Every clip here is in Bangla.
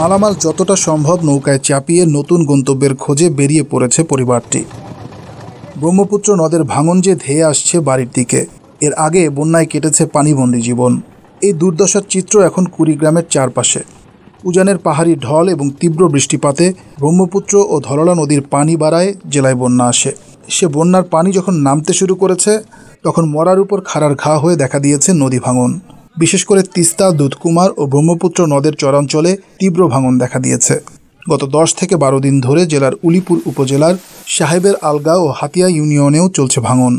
মালামাল যতটা সম্ভব নৌকায় চাপিয়ে নতুন গন্তব্যের খোঁজে বেরিয়ে পড়েছে পরিবারটি ব্রহ্মপুত্র নদের ভাঙন যে ধেয়ে আসছে বাড়ির দিকে এর আগে বন্যায় কেটেছে পানিবন্দী জীবন এই দুর্দশার চিত্র এখন কুড়িগ্রামের চারপাশে উজানের পাহাড়ি ঢল এবং তীব্র বৃষ্টিপাতে ব্রহ্মপুত্র ও ধরলা নদীর পানি বাড়ায় জেলায় বন্যা আসে সে বন্যার পানি যখন নামতে শুরু করেছে তখন মরার উপর খাড়ার ঘা হয়ে দেখা দিয়েছে নদী ভাঙন বিশেষ করে তিস্তা দুধকুমার ও ব্রহ্মপুত্র নদের চরাঞ্চলে তীব্র ভাঙন দেখা দিয়েছে গত দশ থেকে বারো দিন ধরে জেলার উলিপুর উপজেলার সাহেবের আলগা ও হাতিয়া ইউনিয়নেও চলছে ভাঙন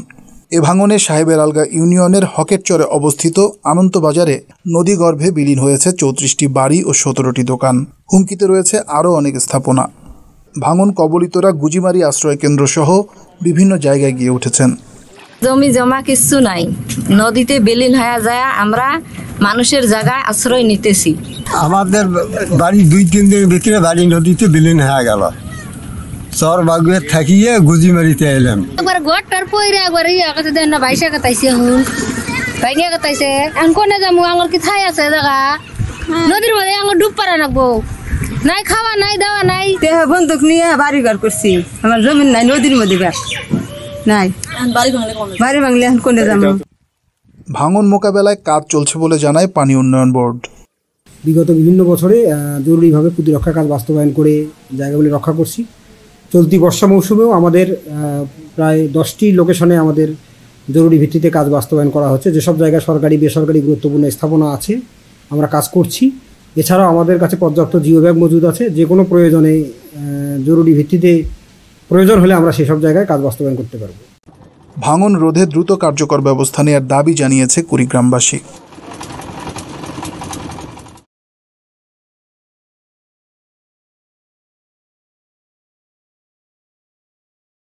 এ ভাঙনে সাহেবের আলগা ইউনিয়নের হকেরচরে অবস্থিত আনন্তবাজারে নদীগর্ভে বিলীন হয়েছে চৌত্রিশটি বাড়ি ও সতেরোটি দোকান হুমকিতে রয়েছে আরও অনেক স্থাপনা ভাঙন কবলিতরা গুজিমারি আশ্রয় বিভিন্ন জায়গায় গিয়ে উঠেছেন জমি জমা কিচ্ছু নাই নদীতে বিলীন হয়ে যায় আমরা মানুষের জায়গায় আশ্রয় নিতেছি আমাদের বাড়ি দুই তিন দিন ভিতরে বাড়ি নদীতে বিলীন হয়ে গেল চর বাগুয়ে থাকিয়ে গুজি মারিতে এলাম একবার ঘর টার পইরে একবার ইয়া কথা দেন না ভাইসা কাতাইছে হুন ভাইনিয়া কাতাইছে আমি কোনে যামু আঙুর কি ঠাই আছে জায়গা নদীর মধ্যে আঙুর ডুব পারা নাকবো নাই খাওয়া নাই দেওয়া নাই দেহ বন্ধুক নিয়ে বাড়ি ঘর করছি আমার জমিন নাই নদীর মধ্যে ব্যাস ভাঙন মোকাবেলায় কাজ চলছে বলে জানায় পানি উন্নয়ন বোর্ড বিগত বিভিন্ন বছরে জরুরিভাবে প্রতিরক্ষা কাজ বাস্তবায়ন করে জায়গাগুলি রক্ষা করছি চলতি বর্ষা মৌসুমেও আমাদের প্রায় দশটি লোকেশনে আমাদের জরুরি ভিত্তিতে কাজ বাস্তবায়ন করা হচ্ছে যেসব জায়গায় সরকারি বেসরকারি গুরুত্বপূর্ণ স্থাপনা আছে আমরা কাজ করছি এছাড়াও আমাদের কাছে পর্যাপ্ত জিও ব্যাগ মজুদ আছে যে কোনো প্রয়োজনে জরুরি ভিত্তিতে প্রয়োজন হলে আমরা সেসব জায়গায় কাজ বাস্তবায়ন করতে পারব ভাঙন রোধে দ্রুত কার্যকর ব্যবস্থা নেওয়ার দাবি জানিয়েছে কুড়িগ্রামবাসী